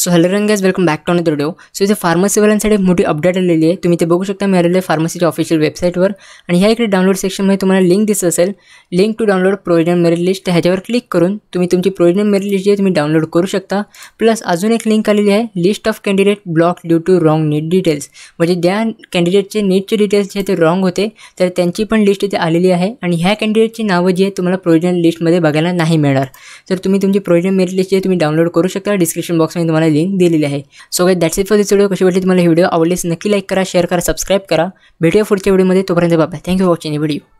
so hello रंगेज welcome back to another डो so इथे फार्मसीवाल्यांसाठी मोठी अपडेट आलेली आहे तुम्ही ते बघू शकता मी आलेले फार्मसीच्या ऑफिशियल वेबसाईटवर आणि ह्या इकडे डाउनलोड सेक्शनमध्ये तुम्हाला लिंक दिसत असेल link to download provision merit list ह्याच्यावर क्लिक करून तुम्ही तुमची प्रोविजन मेरिट लिस्ट जी तुम्ही डाउनलोड करू शकता प्लस अजून एक लिंक आलेली आहे list of candidate block due to wrong NEET details म्हणजे ज्या कॅन्डिडेटचे नीटचे डिटेल्स जे ते रॉंग होते तर त्यांची पण लिस्ट इथे आलेली आहे आणि ह्या कॅन्डिडेटची नावं जी आहे तुम्हाला प्रोविजन लिस्टमध्ये बघायला नाही मिळणार तर तुम्ही तुमची प्रोविजन मेरिट लिस्ट जी तुम्ही डाउनलोड करू शकता डिस्क्रिप्शन बॉक्समध्ये तुम्हाला लिंक दिलेली आहे सो काय that's it for this video कशी वाटली तुम्हाला व्हिडिओ आवडलीच नक्की लाईक करा शेअर करा सबस्क्राईब करा भेटूया पुढच्या व्हिडिओमध्ये तोपर्यंत बाबा थँक्यू वॉचिंग व्हिडिओ